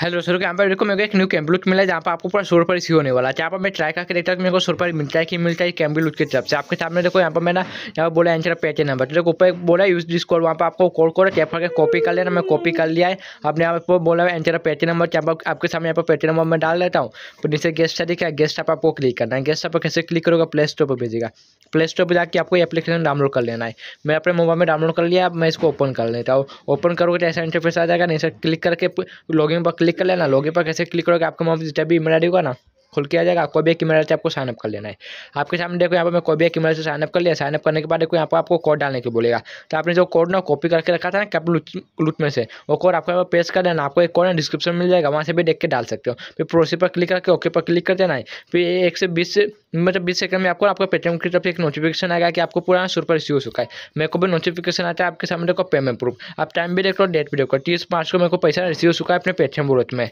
hello sir यहाँ पर देखो मेरे को एक न्यू कैम्बल मिला है जहाँ पर आपको पूरा सोर पर इसी होने वाला है जहाँ पर मैं ट्राई करके देखता हूँ मेरे को सोर पर मिलता है कि मिलता है कैम्बल की तरफ से आपके सामने देखो यहाँ पर मैंने यहाँ पर बोला एंसर पैटर्न नंबर तो देखो ऊपर बोला यूज डिस कोड वहाँ पर आपको कॉल कोड टैप करके कॉपी कर लेना मैं कॉपी कर लिया है अपने यहाँ पर बोला एंसर एंसर पैटर्न नंबर जहाँ पर आपके सामने यहाँ पर पेटी नंबर मैं डाल देता हूँ फिर नीचे गेस्ट है देखा गेस्ट आप आपको क्लिक करना है गेस्ट आप कैसे क्लिक करोगे प्ले स्टोर पर भेजेगा प्ले स्टोर पर जाकर आपको एप्लीकेशन डाउनलोड कर लेना है मैं अपने मोबाइल में डाउनलोड कर लिया अब मैं इसको ओपन कर लेता हूँ ओपन करोगे तो ऐसा इंटरफेस आ जाएगा नहीं सर क्लिक करके लॉग पर क्लिक कर लेना लोगे पर कैसे क्लिक करोगे आपका मोबाइल जब भी ईमेल आई होगा ना खुल के आ जाएगा कोई भी एक से आपको साइनअप कर लेना है आपके सामने देखो यहाँ पर मैं भी एक ईमेल से साइनअप कर लिया साइनअप करने के बाद देखो यहाँ पर आपको कोड डालने के बोलेगा तो आपने जो कोड ना कॉपी करके रखा था ना कैपिटल लूट में से वो कोड आपको यहाँ पेश पेस्ट कर देना आपको एक कोड ना डिस्क्रिप्शन मिल जाएगा वहाँ से भी देख के डाल सकते हो फिर प्रोसेस पर क्लिक करके ओके पर क्लिक कर देना है फिर एक से बीस मतलब बीस सेकंड में आपको आपका पेटीएम की तरफ एक नोटिफिकेशन आएगा कि आपको पूरा सौ रुपये रिसीव हो चुका है मेरे को भी नोटिफिकेशन आता है आपके सामने देखो पेमेंट प्रूफ आप टाइम भी देख लो डेट भी देखो तीस मार्च को मेरे को पैसा रिसीव हो चुका है अपने पेटीएम वॉलेट में